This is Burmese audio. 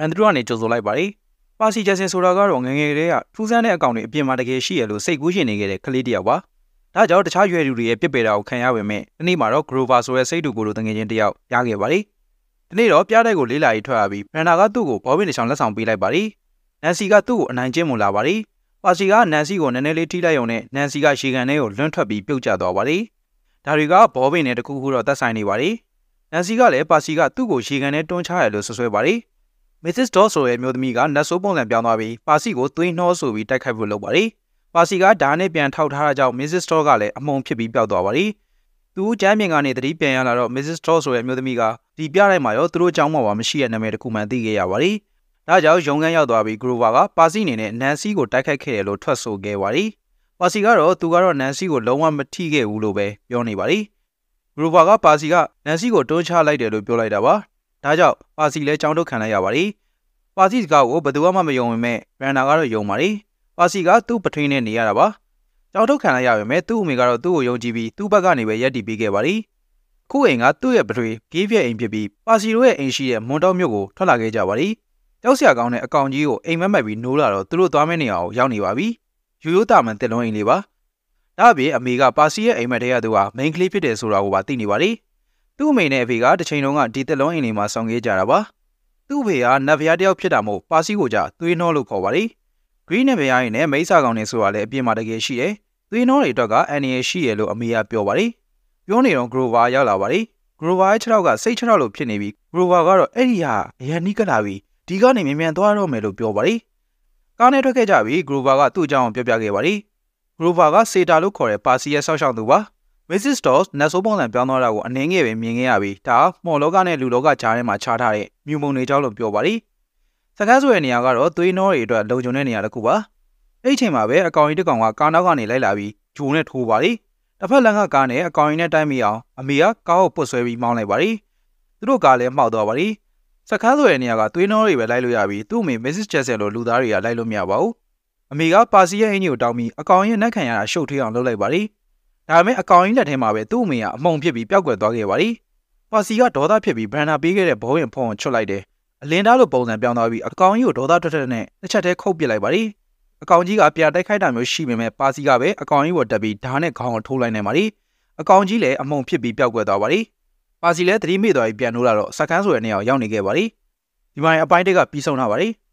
ရန်သူတို့ကနေကြိုဆိုလိုက်ပါတယ်။ပါစီဂျက်ဆင်ဆိုတာကတော့ငငယ်ကလေးကထူးဆန်းတဲ့အကောင်တွေအပြင်မှာတကယ်ရှိရလို့စိတ်ကူးရှင်နေခဲ့တဲ့ကလေးတယောက်ပါ။ဒါကြောင့်တခြားရွယ်လူတွေရဲ့ပြစ်ပယ်တာကိုခံရပေမဲ့ဒီနေ့မှာတော့ Grover ဆိုတဲ့စိတ်တူကိုလိုတငယ်ချင်းတယောက်ရခဲ့ပါတယ်။ဒီနေ့တော့ပြတဲ့ကိုလေးလာရေးထွက်လာပြီးရန်နာကသူ့ကိုဘောဘင်းတစ်ချောင်းလက်ဆောင်ပေးလိုက်ပါတယ်။နန်စီကသူ့ကိုအနိုင်ကျင့်မလာပါတယ်။ပါစီကနန်စီကိုနည်းနည်းလေးထိလိုက်ရုံနဲ့နန်စီကရှေကန်ထဲကိုလွန့်ထွက်ပြီးပြုတ်ကျသွားပါတယ်။ဒါတွေကဘောဘင်းနဲ့တခုခုတော့သက်ဆိုင်နေပါတယ်။နန်စီကလည်းပါစီကသူ့ကိုရှေကန်ထဲတွန်းချရလို့ဆွဆွဲပါတယ်။မစ္စစ်ဒေါ်ဆိုရဲ့မျိုးသမီးကနတ်ဆိုးပုံစံပြောင်းသွားပြီးပါစီကိုသွေးနှောဆိုပြီးတိုက်ခိုက်ဖို့လုပ်ပါတယ်။ပါစီကဓာတ်နဲ့ပြန်ထောက်ထားတာကြောင့်မစ္စစ်ဒေါ်ကလည်းအမုံဖြစ်ပြီးပျောက်သွားပါတယ်။သူကျမ်းမြင်ကနေသတိပြန်ရလာတော့မစ္စစ်ဒေါ်ဆိုရဲ့မျိုးသမီးကဒီပြလိုက်မှာရောသူတို့အကြောင်းမှပါမရှိတဲ့နာမည်တစ်ခုမှသိခဲ့ရပါတယ်။ဒါကြောင့်ရုံခန်းရောက်သွားပြီးဂရိုဗာကပါစီအနေနဲ့နန်စီကိုတိုက်ခိုက်ခဲ့တယ်လို့ထွက်ဆိုခဲ့ပါတယ်။ပါစီကတော့သူကတော့နန်စီကိုလုံးဝမထိခဲ့ဘူးလို့ပဲပြောနေပါတယ်။ဂရိုဗာကပါစီကနန်စီကိုတွန်းချလိုက်တယ်လို့ပြောလိုက်တာပါ။ဒါကြောင့်ပါစီလည်းကြောင်းထုတ်ခံလိုက်ရပါတယ်။ပါစီစကားကိုဘယ်သူမှမယုံဝင်မဲ့ရန်နာကတော့ယုံပါတယ်။ပါစီကသူ့ပထင်းနဲ့နေရတာပါ။ကြောင်းထုတ်ခံလိုက်ရပေမဲ့သူ့အမေကတော့သူ့ကိုယုံကြည်ပြီးသူ့ဘက်ကနေပဲရက်တည်ပေးခဲ့ပါတယ်။ခုအိမ်ကသူ့ရဲ့ပထွေဂေးပြက်အိမ်ဖြစ်ပြီးပါစီတို့ရဲ့အိမ်ရှိတဲ့မွန်တောမြို့ကိုထွက်လာခဲ့ကြပါတယ်။ကြောက်စရာကောင်းတဲ့အကောင်ကြီးကိုအိမ်မက်မိုက်ပြီးနိုးလာတော့သူတို့သွားမယ့်နေရာကိုရောက်နေပါပြီ။ရိုးရိုးတာမန်တက်လုံးအိမ်လေးပါ။ဒါ့အပြင်အမေကပါစီရဲ့အိမ်မက်ထဲကသူဟာ main ကလေးဖြစ်တယ်ဆိုတာကိုပါသိနေပါတယ်။သူ့အမေနဲ့အဖေကတစ်ချိန်လုံးကဒီတက်လုံးအိမ်လေးမှာဆောင်ခဲ့ကြတာပါသူ့အဖေကနတ်ဖျားတယောက်ဖြစ်တာမို့ပါစီကိုကြသွေးနှောလို့ခေါ်ပါတယ် green နတ်ဖျားရင်းနဲ့မိဆာကောင်နေဆိုတာလည်းအပြင်မှာတကယ်ရှိတယ်သွေးနှောတွေအတွက်ကအန်ရရှိရလို့အမေကပြောပါတယ်ပြောနေတော့ grover ရောက်လာပါတယ် grover ရဲ့ခြေထောက်ကစိတ်ခြေထောက်လို့ဖြစ်နေပြီး grover ကတော့အဲ့ဒီဟာအရန်နီးကလာပြီးဒီကနေမြန်မြန်သွားတော့မယ်လို့ပြောပါတယ်ကားနဲ့ထွက်ခဲ့ကြပြီး grover ကသူ့အကြောင်းပြောပြခဲ့ပါတယ် grover က seta လို့ခေါ်တဲ့ပါစီရဲ့ဆောက်ရှောက်သူပါ Mrs. Dawes နတ်ဆိုးပုံစံပြောင်းသွားတာကိုအနှင်းငယ်ပဲမြင်ခဲ့ရပြီးဒါမှော်လောကနဲ့လူလောကကြားထဲမှာခြားထားတဲ့မြူမုံတွေကြောင့်လို့ပြောပါရီစကားဆိုတဲ့နေရာကတော့သွေးနှောတွေအတွက်လုံခြုံတဲ့နေရာတစ်ခုပါအဲ့ချိန်မှာပဲအကောင်ကြီးတစ်ကောင်ကကားနောက်ကနေလိုက်လာပြီးဂျုံနဲ့ထိုးပါရီတစ်ဖက်လမ်းကကားနဲ့အကောင်ကြီးနဲ့တိုက်မိအောင်အမေကကားကိုပုတ်ဆွဲပြီးမောင်းလိုက်ပါရီသူတို့ကားလည်းမှောက်သွားပါရီစကားဆိုတဲ့နေရာကသွေးနှောတွေပဲလိုက်လို့ရပြီးသူ့အမေ Mrs. Chester လိုလူသားတွေကလိုက်လို့မရပါဘူးအမေကပါစီရဲ့အင်ကြီးကိုတောင်းပြီးအကောင်ရဲ့နှက်ခံရတာရှုပ်ထွေးအောင်လုပ်လိုက်ပါရီ။ဒါပေမဲ့အကောင်ကြီးလက်ထဲမှာပဲသူ့အမေကအမှုန်ဖြစ်ပြီးပျောက်ကွယ်သွားခဲ့ပါသည်။ပါစီကဒေါသဖြစ်ပြီးဘရန်နာပေးခဲ့တဲ့ဘုံဝင်ဖုံကိုချွတ်လိုက်တယ်။အလင်းသားလိုပုံစံပြောင်းသွားပြီးအကောင်ကြီးကိုဒေါသထွက်ထွက်နဲ့တစ်ချက်တည်းခုတ်ပစ်လိုက်ပါသည်။အကောင်ကြီးကပြန်တိုက်ခိုက်တာမျိုးရှိပေမဲ့ပါစီကပဲအကောင်ကြီးကိုတက်ပြီးဓာတ်နဲ့ခေါင်းကိုထိုးလိုက်နိုင်ပါသည်။အကောင်ကြီးလည်းအမှုန်ဖြစ်ပြီးပျောက်ကွယ်သွားပါသည်။ပါစီလည်းသတိမေ့သွားပြီးပြန်လို့လာတော့စကန်းဆိုတဲ့နေရာကိုရောက်နေခဲ့ပါသည်။ဒီပိုင်းအပိုင်းတစ်ကပြီးဆုံးလာပါသည်။